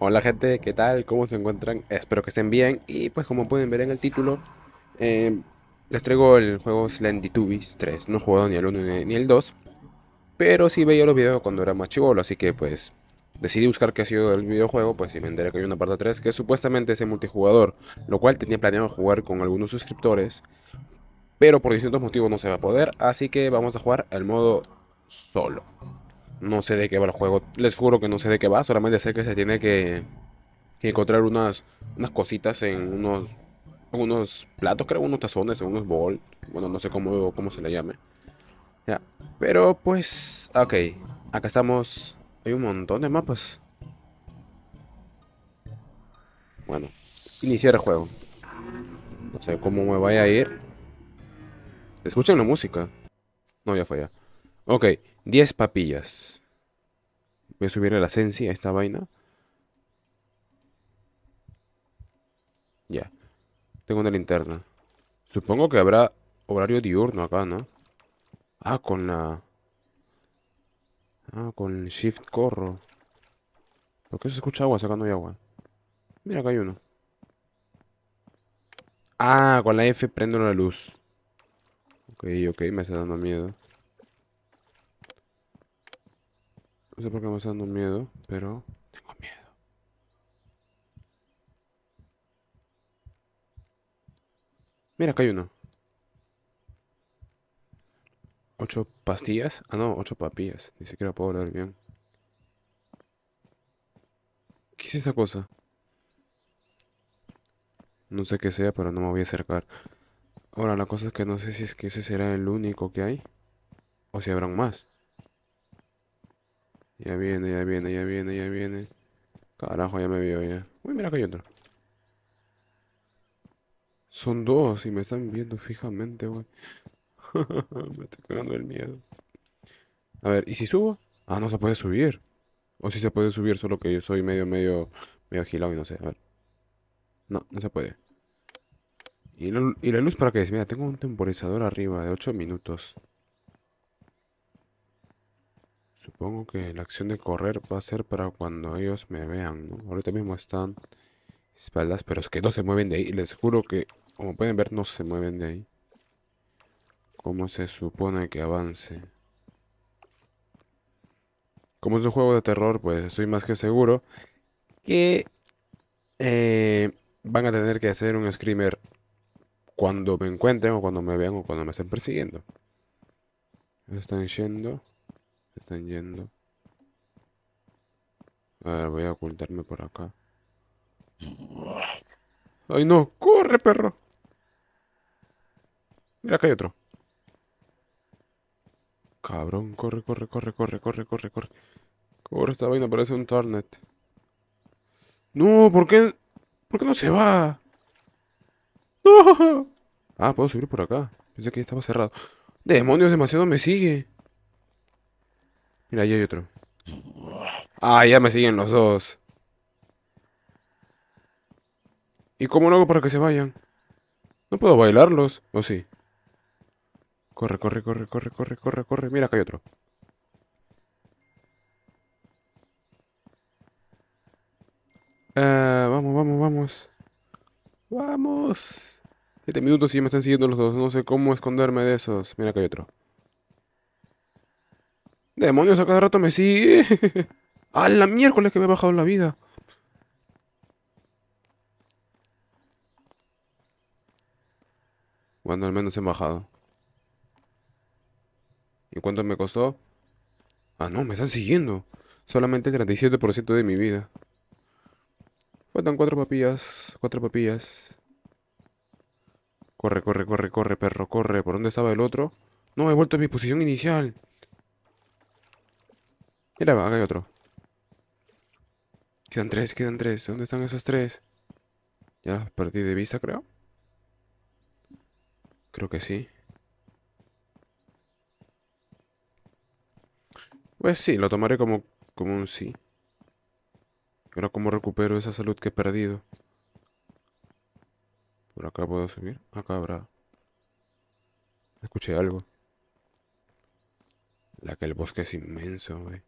Hola gente, ¿qué tal? ¿Cómo se encuentran? Espero que estén bien y pues como pueden ver en el título eh, Les traigo el juego Slendy 3 No he jugado ni el 1 ni el 2 Pero sí veía los videos cuando era más chivolo Así que pues decidí buscar qué ha sido el videojuego Pues y me enteré que hay una parte 3 que supuestamente es el multijugador Lo cual tenía planeado jugar con algunos suscriptores Pero por distintos motivos no se va a poder Así que vamos a jugar el modo solo no sé de qué va el juego. Les juro que no sé de qué va. Solamente sé que se tiene que, encontrar unas, unas cositas en unos, unos platos, creo, unos tazones, unos bols. Bueno, no sé cómo, cómo se le llame. Ya. Pero pues, ok. Acá estamos. Hay un montón de mapas. Bueno, iniciar el juego. No sé cómo me vaya a ir. Escuchen la música. No, ya fue ya. Ok, 10 papillas. Voy a subir la sensi a esta vaina. Ya. Tengo una linterna. Supongo que habrá horario diurno acá, ¿no? Ah, con la... Ah, con el shift corro. ¿Por qué se escucha agua sacando de agua? Mira, acá hay uno. Ah, con la F prendo la luz. Ok, ok, me está dando miedo. No sé por qué me está dando miedo, pero tengo miedo. Mira, acá hay uno. ¿Ocho pastillas? Ah, no, ocho papillas. Ni siquiera puedo hablar bien. ¿Qué es esa cosa? No sé qué sea, pero no me voy a acercar. Ahora, la cosa es que no sé si es que ese será el único que hay. O si habrán más. Ya viene, ya viene, ya viene, ya viene. Carajo, ya me vio ya. Uy, mira que hay otro. Son dos y me están viendo fijamente, güey. me está cagando el miedo. A ver, ¿y si subo? Ah, no se puede subir. O si se puede subir, solo que yo soy medio, medio, medio gilado y no sé. A ver. No, no se puede. ¿Y la, y la luz para qué es? Mira, tengo un temporizador arriba de 8 minutos. Supongo que la acción de correr va a ser para cuando ellos me vean, ¿no? Ahorita mismo están espaldas, pero es que no se mueven de ahí. Les juro que, como pueden ver, no se mueven de ahí. ¿Cómo se supone que avance? Como es un juego de terror, pues estoy más que seguro que eh, van a tener que hacer un screamer cuando me encuentren o cuando me vean o cuando me estén persiguiendo. Están yendo están yendo. A ver, voy a ocultarme por acá. ¡Ay, no! ¡Corre, perro! Mira, acá hay otro. Cabrón, corre, corre, corre, corre, corre, corre, corre. Corre, esta vaina parece un Tornet No, ¿por qué? ¿Por qué no se va? ¡No! Ah, puedo subir por acá. Pensé que ya estaba cerrado. ¡Demonios, demasiado me sigue! Mira, ahí hay otro. Ah, ya me siguen los dos. ¿Y cómo lo hago para que se vayan? No puedo bailarlos, ¿o sí? Corre, corre, corre, corre, corre, corre, corre. Mira, acá hay otro. Ah, vamos, vamos, vamos. Vamos. Siete minutos y me están siguiendo los dos. No sé cómo esconderme de esos. Mira, acá hay otro. Demonios, a cada rato me sigue. a la miércoles que me he bajado la vida. Bueno, al menos he bajado. ¿Y cuánto me costó? Ah, no, me están siguiendo. Solamente el 37% de mi vida. Faltan cuatro papillas. Cuatro papillas. Corre, corre, corre, corre, perro, corre. ¿Por dónde estaba el otro? No, he vuelto a mi posición inicial. Mira, acá hay otro. Quedan tres, quedan tres. ¿Dónde están esas tres? Ya, perdí de vista, creo. Creo que sí. Pues sí, lo tomaré como, como un sí. Ahora, ¿cómo recupero esa salud que he perdido? Por acá puedo subir. Acá habrá. Escuché algo. La que el bosque es inmenso, güey.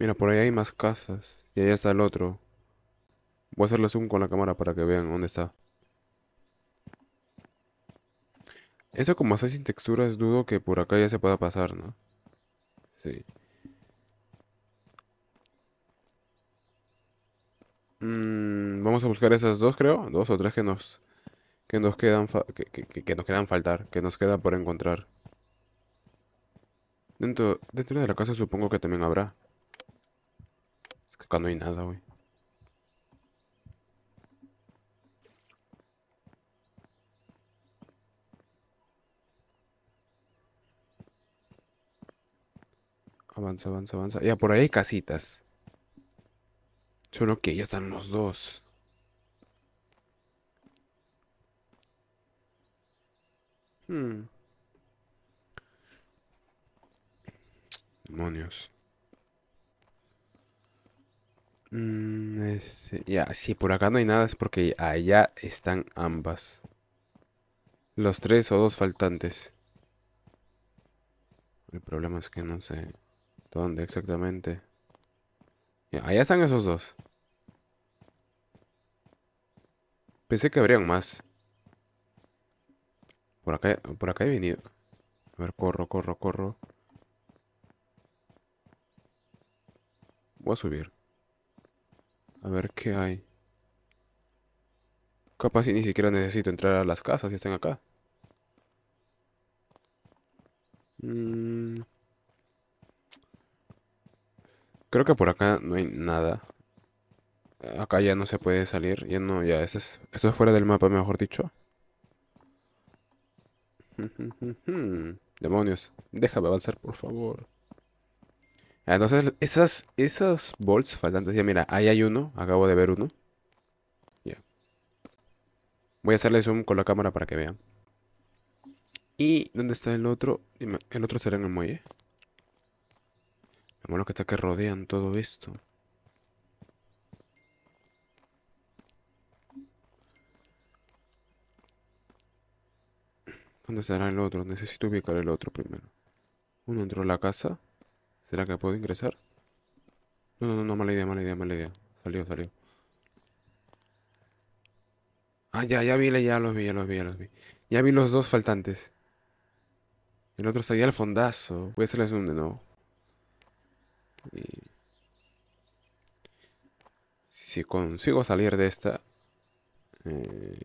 Mira, por ahí hay más casas. Y allá está el otro. Voy a hacerle zoom con la cámara para que vean dónde está. Eso como está sin texturas, dudo que por acá ya se pueda pasar, ¿no? Sí. Mm, vamos a buscar esas dos, creo. Dos o tres que nos, que nos, quedan, que, que, nos quedan faltar. Que nos queda por encontrar. Dentro, dentro de la casa supongo que también habrá acá hay nada, güey. Avanza, avanza, avanza. Ya, por ahí hay casitas. Solo que ya están los dos. Hm. Demonios. Mm, este, ya, si por acá no hay nada es porque allá están ambas. Los tres o dos faltantes. El problema es que no sé dónde exactamente. allá están esos dos. Pensé que habrían más. Por acá, por acá he venido. A ver, corro, corro, corro. Voy a subir. A ver qué hay. Capaz si ni siquiera necesito entrar a las casas, y están acá. Mm. Creo que por acá no hay nada. Acá ya no se puede salir. Ya no, ya, es, esto es fuera del mapa, mejor dicho. Demonios, déjame avanzar, por favor. Entonces, esas, esas bolts faltantes, ya mira, ahí hay uno, acabo de ver uno. Ya. Voy a hacerle zoom con la cámara para que vean. ¿Y dónde está el otro? El otro estará en el muelle. Lo bueno que está que rodean todo esto. ¿Dónde estará el otro? Necesito ubicar el otro primero. Uno entró a la casa. ¿Será que puedo ingresar? No, no, no, mala idea, mala idea, mala idea. Salió, salió. Ah, ya, ya vi, ya los vi, ya los vi, ya los vi. Ya vi los dos faltantes. El otro está allá al fondazo. Voy a hacerle zoom de nuevo. Si consigo salir de esta... Eh,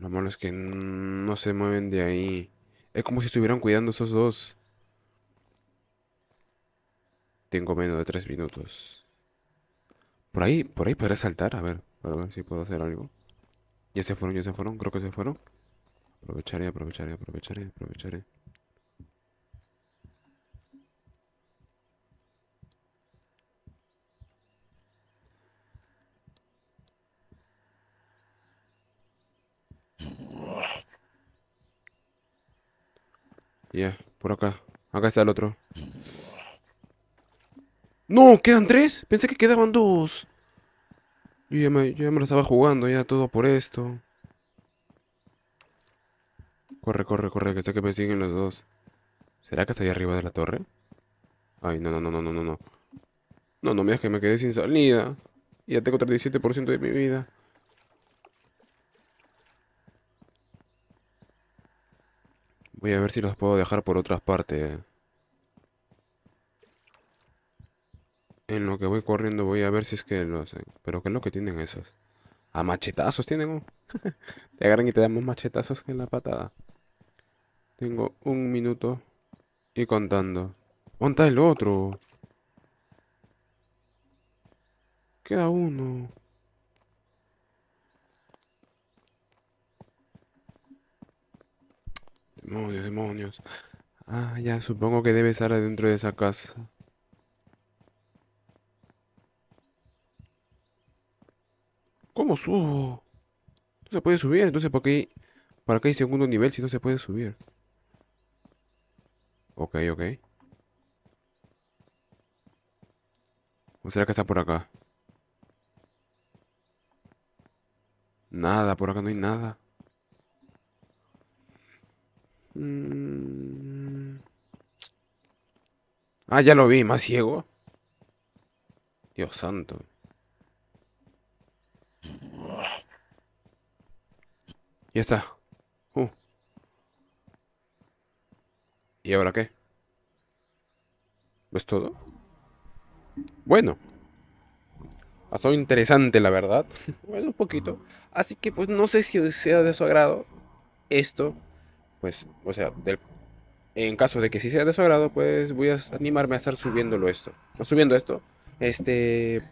lo malo es que no se mueven de ahí. Es como si estuvieran cuidando esos dos. Tengo menos de tres minutos. Por ahí, por ahí podré saltar. A ver, A ver si puedo hacer algo. Ya se fueron, ya se fueron. Creo que se fueron. Aprovecharé, aprovecharé, aprovecharé, aprovecharé. Ya, por acá. Acá está el otro. No, quedan tres. Pensé que quedaban dos. Yo ya me, yo estaba jugando, ya todo por esto. Corre, corre, corre, que sé que me siguen los dos. ¿Será que está ahí arriba de la torre? Ay, no, no, no, no, no, no. No, no me mira, que me quedé sin salida. Ya tengo 37% de mi vida. Voy a ver si los puedo dejar por otras partes. En lo que voy corriendo voy a ver si es que los... Pero ¿qué es lo que tienen esos? A machetazos tienen te agarran y te dan más machetazos en la patada. Tengo un minuto y contando. ¿Dónde el otro? Queda uno. Demonios, demonios. Ah, ya, supongo que debe estar adentro de esa casa. No se puede subir, entonces por qué, para qué hay segundo nivel si no se puede subir? Ok, ok. ¿O será que está por acá? Nada, por acá no hay nada. Mm. Ah, ya lo vi, más ciego. Dios santo. Ya está. Uh. ¿Y ahora qué? ¿Es todo? Bueno. Pasó interesante, la verdad. bueno, un poquito. Así que, pues, no sé si sea de su agrado esto. Pues, o sea, en caso de que sí sea de su agrado, pues voy a animarme a estar subiéndolo esto. No, subiendo esto. Este...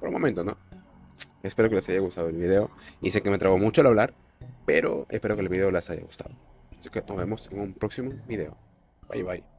Por un momento, ¿no? Espero que les haya gustado el video. Y sé que me trabo mucho al hablar. Pero espero que el video les haya gustado. Así que nos vemos en un próximo video. Bye bye.